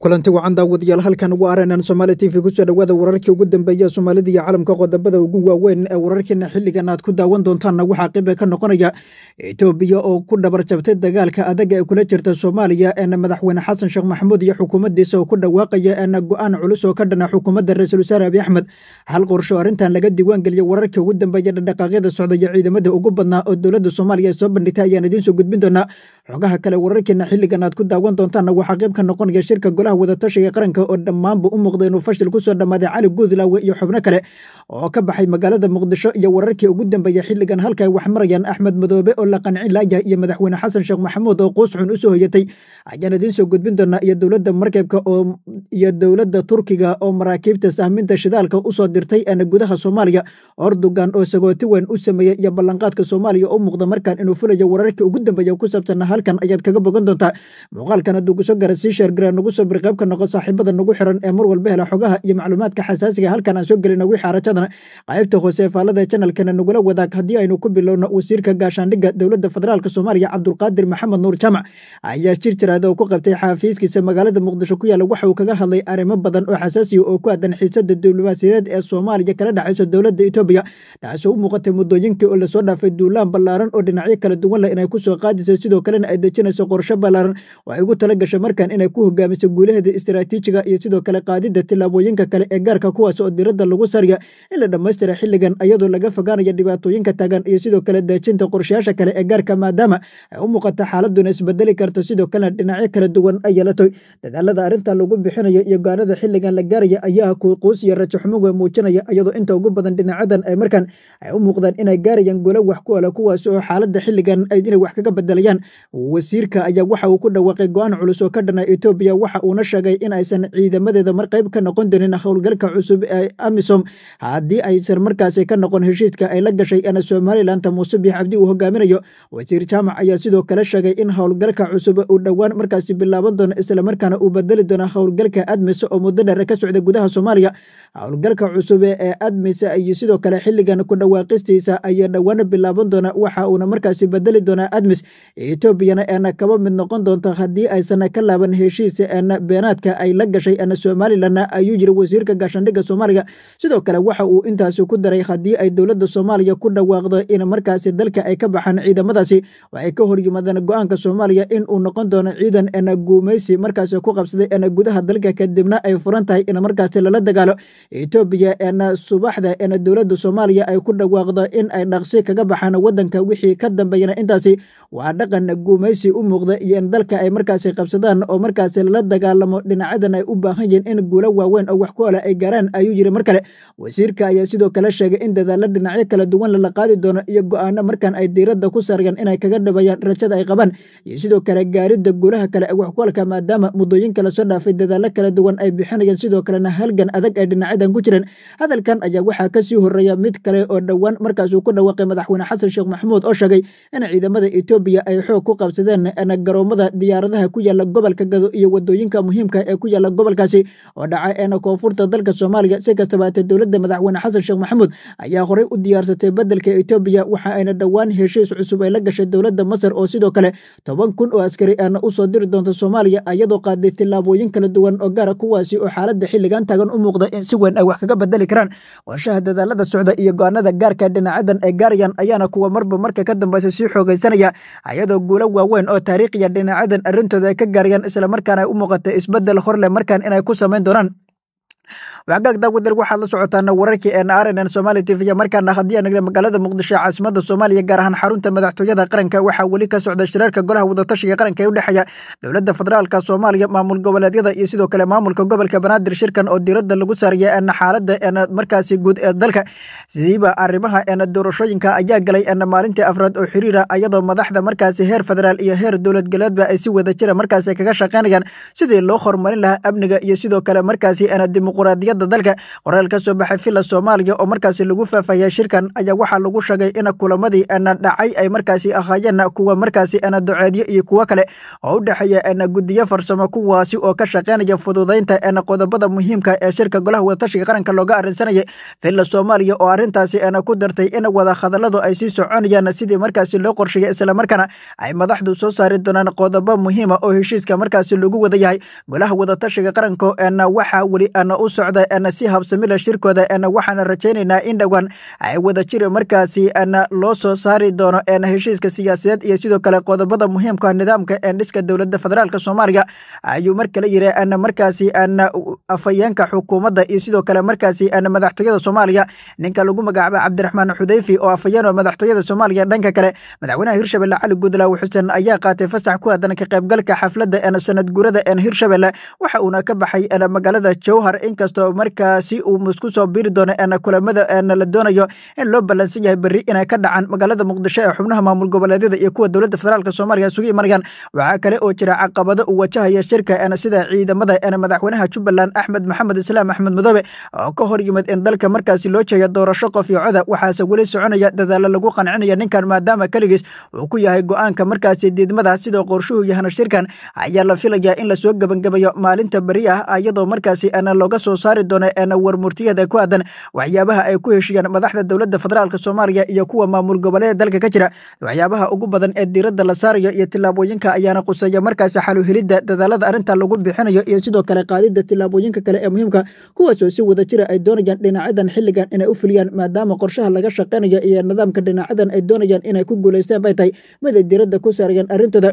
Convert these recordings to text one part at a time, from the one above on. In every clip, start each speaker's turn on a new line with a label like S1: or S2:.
S1: kulanti wacan daawadayaal halkan ugu arnn somaali t v kusoo dhowaada wararkii ugu dambeeya soomaalida iyo caalamka qodobada ugu waaweyn ee wararkiina xilligan aad ku daawan doontaanna waxaa qibe ka noqonaya etoobiya oo ku dhabar jabtay dagaalka adaga ee kula jirta soomaaliya eena madaxweyne xasan sheekh maxamuud iyo xukuumaddiisa oo ku dhawaaqaya eena go-aan culus oo ka dhana xukuumadda ra-iisul wasaare abi axmed hal qorsho arrintan laga diiwaangeliya wararkii ugu dambeeya dhadhaqaaqyada socda iyo ciidamadii ugu badnaa oo dowladda soomaaliya soo bandhigtay ayaan idiin soo gudbin doonaa xogaha kale wararkeena xilligan aad ku daawan doontaanna waxaa qaybka noqonaya shirka golaha wadatashiga qaranka oo dhammaanba u muuqda inuu fashil kusoo dhammaaday cali guudlawe iyo xubno kale oo ka baxay magaalada muqdisho iyo wararkii ugu dambeeya xilligan halka ay wax marayaan axmed madoobe oo la qancin laayah iyo madaxweyne xasan sheekh maxamuud oo quusxun usoo hoyatay ayaan idiin soo gudbin doonaa iyo dowladda markeebka iyo dowladda turkiga oo maraakiibta sahminta shidaalka usoo dirtay gudaha soomaaliya ordogan oo sagooti weyn u sameeyey iyo ballanqaadka soomaaliya oo muuqda markaan inuu fulayo wararkii ugu dambeeya ku saabsan halkan ayaad kaga bogan doontaa muuqaalkan hadduu kusoo gara sii sheergara ah nagu soo bir qaybka noqo saaxiibada nagu xiran ee mar walba hela xogaha iyo macluumaadka xasaasiga ah. halkan aan soo gelina wixii qaybta hoose ee faalada janalkana nagula wadaag haddii aynu ku bilowno wasiirka gaashaandhigga dowladda federaalk soomaaliya cabdulqaadir maxamed nuur jaamac ayaa jir jiraada oo ku qabtay xaafiiskiisa magaalada muqdisho ku yaalla waxa uu kaga hadlay arrimo badan oo xasaasiya ah oo ku aadan xiisada diblomaasiyadeed ee soomaaliya kala dhexayso dowladda etoobiya taasoo u muuqatay muddooyinkii oo lasoo dhaafay duulaan ballaaran oo dhinacyo kala duwan leh inay ku qaadisay sidoo kale hawlan ay dejinayso qorsho ballaaran waxay ugu tala gashay markan inay ku hogaamiso guulaheeda istaraatiijiga iyo sidoo kale qaadida tillaabooyinka kale ee gaarka kuwaas oo diradda lagu sariya in la dhammaystira xilligan iyadoo laga fogaanaya dhibaatooyinka tagan iyo sidoo kale daajinta qorshayaasha kale ee gaarka maadaama ay u muuqata xaaladuna isbedeli karto sidoo kalena dhinacyo kala duwan ay yeelatoy dadaalada arrinta lagu bixinayo iyo gaanada xilligan la gaaraya ayaa kuuquus iyo rajaxumo way muujinaya iyadoo inta ugu badan dhinacadan ay markaan ay u muuqdaan inay gaarayaan guulo wax ku ola ah, kuwaas oo xaaladda xilligan ay inay wax kaga bedelayaan wasiirka ayaa waxa uu ku dhawaaqay go-aan culus oo ka dhana etoobiya waxa uuna sheegay in aysan ciidamadeeda mar qayb ka noqon darin howlgalka cusub ee amisom haddii aysan markaasi ka noqon heshiiska ay la gashay ana somalilan muuse biix cabdi uu hogaaminayo wasiir jaamac ayaa sidoo kale sheegay in howlgalka cusub uu dhowaan markaasi bilaaban doono islamarkaana uu badeli doono howlgalka admis oo muddo dheer ka socda gudaha soomaaliya howlgalka cusub ee admis iyo sidoo kale xilligan ku dhawaaqistiisa ayaa dhowaan bilaaban doona waxa uuna markaasi badeli doonaa admis etoob etoobiyana eena kaba mid noqon doonta haddii aysan ka laaban heshiisa eena beenaadka ay la gashay eena somalilanna ayuu yiri wasiirka gaashaandhigga soomaaliga sidoo kale waxa uu intaasi ku daray haddii ay dowladda soomaaliya ku dhawaaqdo in markaasi dalka ay ka baxaan ciidamadaasi waxay ka horyimaadeen go-aanka soomaaliya in uu noqon doono ciidan eena guumaysi markaasi ku qabsaday eena gudaha dalka kadibna ay furan in markaasi lala dagaalo etoobiya eena subaxda eena dowladda soomaaliya ay ku dhawaaqdo in ay dhaqsi kaga baxaan waddanka wixii ka dambeeyana intaasi waa dhaqan guumaysi u muuqda iyo in dalka ay markaasi qabsadaan oo markaasi lala dagaalamo dhinacadan ay u baahan yihiin in guulo waaweyn oo wax ku ah ay gaaraan ayuu yidhi mar kale wasiirka ayaa sidoo kale sheegay in dadaallo dhinacyo kala duwan lala qaadi doono iyo go'aano markan ay diiradda ku saargan inay kaga dhabayaan rajada ay qabaan iyo sidoo kale gaaridda guulaha kale ee wax maadaama muddooyinka lasoo dhaafay dadaallo kala duwan ay bixinayaan sidoo kalena halgan adag ay dhinacyadan ku jireen hadalkan ayaa waxaa kasii horeeya mid kale oo dhowaan markaasuu ku dhawaaqay madaxweyne xasan sheekh maxamuud oo sheegay in ciidamada etoobiya ay xoog ku qabsadeen garoomada diyaaradaha ku yaala gobolka gado iyo wadooyinka muhiimka ah ee ku yaala gobolkaasi oo dhaca eena koonfurta dalka soomaaliya si kastaba atee dowladda madaxweyne xasan sheekh maxamuud ayaa horey u diyaarsatay bedelka etoobiya waxa ayna dhowaan heshiis cusub ay la gashay dowladda masar oo sidoo kale toban kun oo askari aana usoo diri doonta soomaaliya ayadoo qaaday tillaabooyin kala duwan oo gaara kuwaasi oo xaaladda xilligan taagan u muuqda in si weyn ay wax kaga bedeli karaan qorshaha dadaalada socda iyo go-aanada gaarka dhinacadan ay gaarayaan ayaana kuwa marba marka ka dambaysa sii xoogaysanaya ayadoo guula waaweyn oo taariikhiya dhinacyadan arrintooda ay ka gaarayaan islamarkaana ay u muuqatay isbeddel horleh markan inay ku samayn doonaan waxgaagtaa ku waxaad la socotaana wararkii n r n n somalia t v markaana haddii aan magaalada muqdisho caasimada soomaaliya gaar ahaan xarunta madaxtooyada qaranka waxaa weli ka socda shirarka golaha wadatashiga qaranka ee u dhexeeya dowladda federaalka soomaaliya maamul goboleedyada iyo sidoo kale maamulka gobolka banaadir shirkan oo diiradda lagu saaraya n xaalada n markaasi guud ee dalka siiba arrimaha n doorashooyinka ayaa galay n maalintii afraad oo xiriira ayadoo madaxda markaasi heer federaal iyo heer dowlad galeedba ay si wadajira markaasi kaga shaqaynayaan sidii loo horumarin lahaa amniga iyo sidoo kale markaasi n dimuq dimuqraadiyadda dalka qoraal ka soo baxay villa soomaaliya oo markaasi lagu faafayay shirkan ayaa waxaa lagu sheegay in kulamadii ana dhacay ay markaasi ahaayeen kuwa markaasi ana duceedyo iyo kuwo kale oo u dhexeeya ana guddiyo farsamo kuwaasi oo ka shaqaynaya fududaynta ana qodobada muhiimka ee shirka golaha wadatashiga qaranka looga arrinsanayay villa soomaaliya oo arrintaasi ana ku dartay in wada ay sii soconayaan sidii markaasi loo qorsheeyay islamarkaana ay madaxdu soo saari doonaan qodobo muhiima oo heshiiska markaasi lagu wada yahay golaha wadatashiga qaranka ana waxaa weli ana u socda si habsamila shirkooda waxaana rajaynaynaa in dhowaan wadajir markaasi loo soo saari doono heshiiska siyaasiyeed iyo sidoo kale qodobada muhiimka ah, nidaamka dhiska dowlada federaalk soomaaliya ayuu markale yiri markaasi afayeenka xukuumadda iyo sidoo kale markaasi madaxtooyada soomaaliya ninka lagu magacaaba cabdiraxmaan xudeyfi oo afayeen madaxtooyada soomaaliya dhanka kale madaxweynaha hirshabelle cali gudlaaw xuseen ayaa qaatay fasax ku aadan ka qaybgalka xafladda sanad guurada hirshabelle waxa uuna ka baxay magaalada jowhar inkastoo markaasi uu isku soo biiri doono eena kulamada eena la doonayo in loo ballansan yahay berri inay ka dhacaan magaalada muqdisho ee xubnaha maamul goboleedyada iyo kuwa dowladda federaalk soomaaliya isugu imanayaan waxaa kale oo jira caqabado uu wajahaya shirka eena sida ciidamada eena madaxweynaha jubbaland axmed maxamed islaam axmed madoobe oo ka hor yimid in dalka markaasi loo jeeya doorasho qofyocoda waxaase weli soconaya dadaalo lagu qancinaya ninkan maadaama keligiis uu ku yahay go-aanka markaasi diidmada sidoo qorshuhu yahna shirkan ayaa la filayaa in lasoo gebangebayo maalinta beri ah iyadoo markaasi eena looga soo saari doona eena warmurtiyada ku aadan waxyaabaha ay ku heshiyeen madaxda dowladda federaalk soomaaliya iyo kuwa maamul goboleeda dalka ka jira waxyaabaha ugu badan ee diiradda la saarayo iyo tilaabooyinka ayaana quseeya markaas xaluhelidda dadaalada arrinta lagu bixinayo iyo sidoo kale qaadidda tilaabooyinka kale ee muhiimka kuwaasoo si wada jira ah ay doonayaan dhinacyadan xilligan inay u fuliyaan maadaama qorshaha laga shaqeynayo iyo nidaamka dhinacyadan ay doonayaan inay ku guulaystaan bay tahay miday diiradda ku saarayaan arrintooda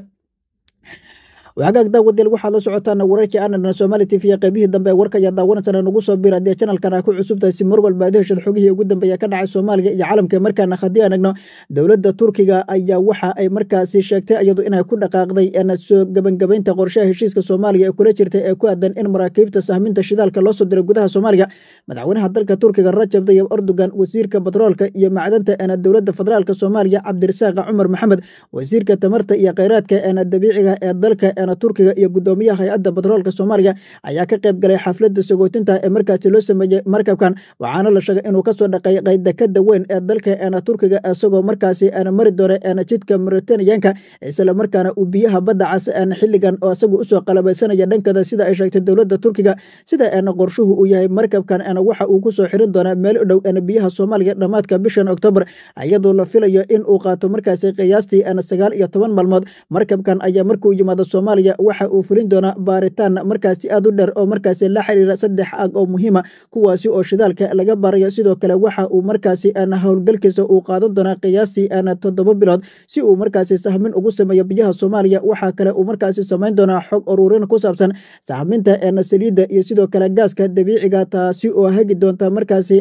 S1: waxagaag daawadeel waxaad la socotaana wararkii aanadna soomaali tifiya qaybihii dambe ee warkaya daawanasana nagu soo biir haddii janalkana ku cusubtaasi mar walba aad heshad xogihii ugu dambeeya ka dhacay soomaaliya iyo caalamka markaana haddii anagno dowladda turkiga ayaa waxa ay markaasi sheegtay iyadu inay ku dhaqaaqday n soo gebangebaynta qorshaha heshiiska soomaaliya ee kula jirtay ee ku aadan in maraakiibta sahminta shidaalka loo soo diray gudaha soomaaliya madaxweynaha dalka turkiga rajab dayib erdogan wasiirka batroolka iyo macdanta ee dowladda federaalk soomaaliya cabdirasaaqa cumar maxamed wasiirka tamarta iyo kheyraadka ee dabiiciga ah ee dalka madaxweynahana turkiga iyo guddoomiyaha hay-adda batroolka soomaaliya ayaa ka qayb galay xafladda sagootinta ee markaasi loo sameeyey markabkan waxaana la sheegay inuu kasoo dhaqeeyay qaydakada weyn ee dalka eena turkiga isagoo markaasi eena mari doonay eena jidka maritaniyanka isla markaana uu biyaha badda cas eena xilligan oo isagu usoo qalabaysanaya dhankada sida ay sheegtay dowladda turkiga sida eena qorshuhu uu yahay markabkan eena waxa uu kusoo xirin doonaa meel u dhow eena biyaha soomaaliya dhammaadka bishan oktoobar iyadoo la filayo in uu qaato markaasi qiyaastii eena sagaal iyo toban maalmood markabkan ayaa markuu yimaado soomaaliya soomaaliya waxa uu fulin doonaa baaritaan markaasi aad u dheer oo markaasi la xiriira saddex ag oo muhiima kuwaasi oo shidaalka laga baarayo sidoo kale waxa uu markaasi howlgalkiisa uu qaadan doonaa qiyaasii toddoba bilood si uu markaasi sahmin ugu sameeyo biyaha soomaaliya waxaa kale uu markaasi samayn doonaa xog ururin ku saabsan sahminta saliidda iyo sidoo kale gaaska dabiiciga ah, taasi oo hagi doonta markaasi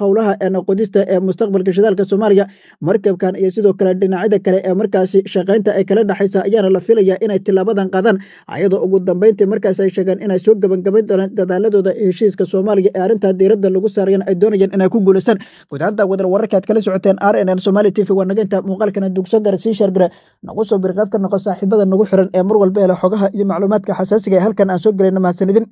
S1: howlaha qodista ee mustaqbalka shidaalka soomaaliya markabkan iyo sidoo kale dhinacyada kale ee markaasi shaqaynta ee kala dhexaysa ayaana la filayaa inay tilaabadan uusan qadan ayadoo ugu dambeyntii markaas ay sheegeen inay soo gebagabayn doonaan dadaaladooda ee heshiiska soomaaliya ee arrintaa diiradda lagu saarayan ay doonayeen inay ku guulaystaan guud ahaan wadal wararkaad kala socoteen r n n somaali t v waa naga muuqaalkana dugso gara sii shaargara nagu soo bir qaybka noqo saaxiibada nagu xiran ee mar walba hele xogaha iyo macluumaadka xasaasiga ah ee halkan aan soo gelayna mahadsanidin